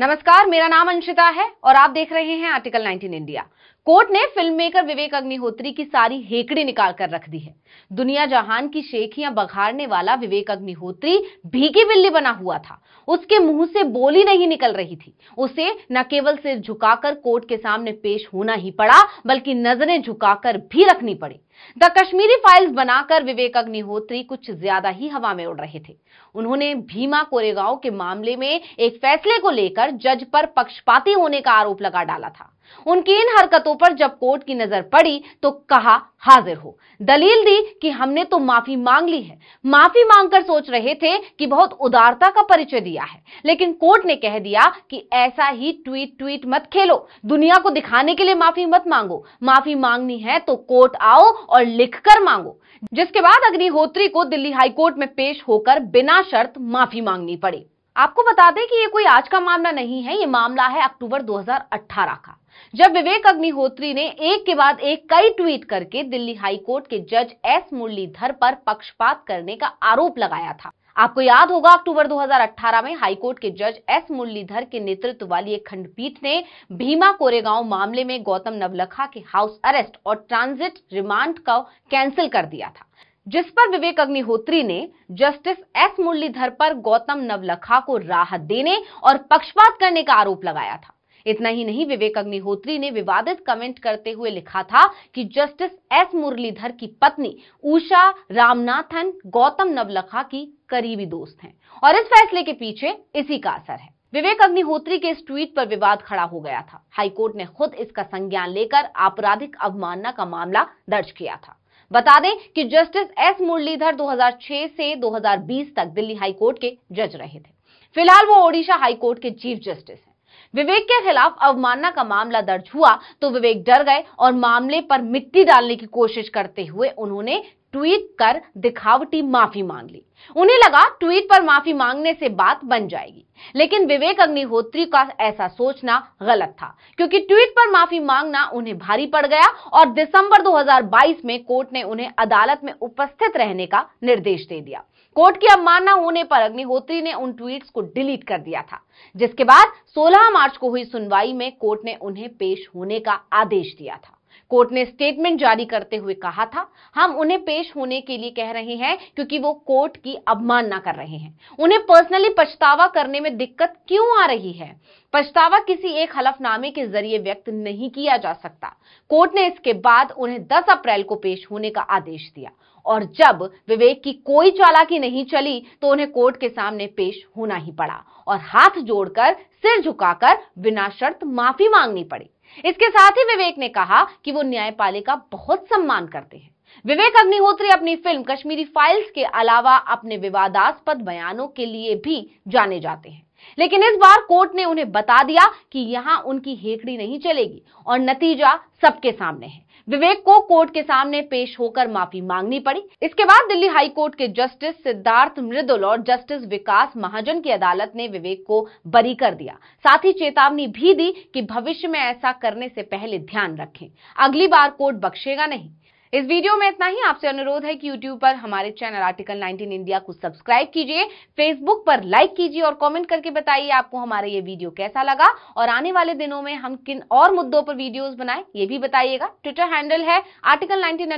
नमस्कार मेरा नाम अंशिता है और आप देख रहे हैं आर्टिकल 19 इंडिया कोर्ट ने फिल्म मेकर विवेक अग्निहोत्री की सारी हेकड़ी निकाल कर रख दी है दुनिया जहान की शेखियां बघाड़ने वाला विवेक अग्निहोत्री भीगी बिल्ली बना हुआ था उसके मुंह से बोली नहीं निकल रही थी उसे न केवल सिर झुकाकर कोर्ट के सामने पेश होना ही पड़ा बल्कि नजरें झुकाकर भी रखनी पड़ी द कश्मीरी फाइल्स बनाकर विवेक अग्निहोत्री कुछ ज्यादा ही हवा में उड़ रहे थे उन्होंने भीमा कोरेगांव के मामले में एक फैसले को लेकर जज पर पक्षपाती होने का आरोप लगा डाला था उनकी इन हरकतों पर जब कोर्ट की नजर पड़ी तो कहा हाजिर हो दलील दी कि हमने तो माफी मांग ली है माफी मांगकर सोच रहे थे कि बहुत उदारता का परिचय दिया है लेकिन कोर्ट ने कह दिया कि ऐसा ही ट्वीट ट्वीट मत खेलो दुनिया को दिखाने के लिए माफी मत मांगो माफी मांगनी है तो कोर्ट आओ और लिखकर मांगो जिसके बाद अग्निहोत्री को दिल्ली हाईकोर्ट में पेश होकर बिना शर्त माफी मांगनी पड़ी आपको बता दें कि ये कोई आज का मामला नहीं है ये मामला है अक्टूबर 2018 का जब विवेक अग्निहोत्री ने एक के बाद एक कई ट्वीट करके दिल्ली हाईकोर्ट के जज एस मुरलीधर पर पक्षपात करने का आरोप लगाया था आपको याद होगा अक्टूबर 2018 में हाईकोर्ट के जज एस मुरलीधर के नेतृत्व वाली एक खंडपीठ ने भीमा कोरेगांव मामले में गौतम नवलखा के हाउस अरेस्ट और ट्रांजिट रिमांड को कैंसिल कर दिया था जिस पर विवेक अग्निहोत्री ने जस्टिस एस मुरलीधर पर गौतम नवलखा को राहत देने और पक्षपात करने का आरोप लगाया था इतना ही नहीं विवेक अग्निहोत्री ने विवादित कमेंट करते हुए लिखा था कि जस्टिस एस मुरलीधर की पत्नी उषा रामनाथन गौतम नवलखा की करीबी दोस्त हैं और इस फैसले के पीछे इसी का असर है विवेक अग्निहोत्री के इस ट्वीट पर विवाद खड़ा हो गया था हाईकोर्ट ने खुद इसका संज्ञान लेकर आपराधिक अवमानना का मामला दर्ज किया था बता दें कि जस्टिस एस मुरलीधर 2006 से 2020 तक दिल्ली हाईकोर्ट के जज रहे थे फिलहाल वो ओडिशा हाईकोर्ट के चीफ जस्टिस हैं विवेक के खिलाफ अवमानना का मामला दर्ज हुआ तो विवेक डर गए और मामले पर मिट्टी डालने की कोशिश करते हुए उन्होंने ट्वीट कर दिखावटी माफी मांग ली उन्हें लगा ट्वीट पर माफी मांगने से बात बन जाएगी लेकिन विवेक अग्निहोत्री का ऐसा सोचना गलत था क्योंकि ट्वीट पर माफी मांगना उन्हें भारी पड़ गया और दिसंबर 2022 में कोर्ट ने उन्हें अदालत में उपस्थित रहने का निर्देश दे दिया कोर्ट की अवमानना होने पर अग्निहोत्री ने उन ट्वीट्स को डिलीट कर दिया था जिसके बाद 16 मार्च को हुई सुनवाई में कोर्ट ने उन्हें पेश होने का आदेश दिया था कोर्ट ने स्टेटमेंट जारी करते हुए कहा था हम उन्हें पेश होने के लिए कह रहे हैं क्योंकि वो कोर्ट की अवमानना कर रहे हैं उन्हें पर्सनली पछतावा करने में दिक्कत क्यों आ रही है पछतावा किसी एक हलफनामे के जरिए व्यक्त नहीं किया जा सकता कोर्ट ने इसके बाद उन्हें 10 अप्रैल को पेश होने का आदेश दिया और जब विवेक की कोई चालाकी नहीं चली तो उन्हें कोर्ट के सामने पेश होना ही पड़ा और हाथ जोड़कर सिर झुकाकर बिना शर्त माफी मांगनी पड़ी इसके साथ ही विवेक ने कहा कि वो न्यायपालिका बहुत सम्मान करते हैं विवेक अग्निहोत्री अपनी फिल्म कश्मीरी फाइल्स के अलावा अपने विवादास्पद बयानों के लिए भी जाने जाते हैं लेकिन इस बार कोर्ट ने उन्हें बता दिया कि यहां उनकी हेकड़ी नहीं चलेगी और नतीजा सबके सामने है विवेक को कोर्ट के सामने पेश होकर माफी मांगनी पड़ी इसके बाद दिल्ली हाई कोर्ट के जस्टिस सिद्धार्थ मृदुल और जस्टिस विकास महाजन की अदालत ने विवेक को बरी कर दिया साथ ही चेतावनी भी दी कि भविष्य में ऐसा करने से पहले ध्यान रखें अगली बार कोर्ट बख्शेगा नहीं इस वीडियो में इतना ही आपसे अनुरोध है कि यूट्यूब पर हमारे चैनल आर्टिकल 19 इंडिया को सब्सक्राइब कीजिए फेसबुक पर लाइक कीजिए और कॉमेंट करके बताइए आपको हमारा ये वीडियो कैसा लगा और आने वाले दिनों में हम किन और मुद्दों पर वीडियोज बनाए ये भी बताइएगा ट्विटर हैंडल है आर्टिकल नाइनटीन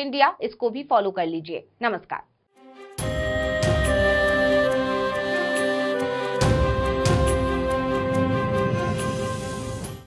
इंडिया इसको भी फॉलो कर लीजिए नमस्कार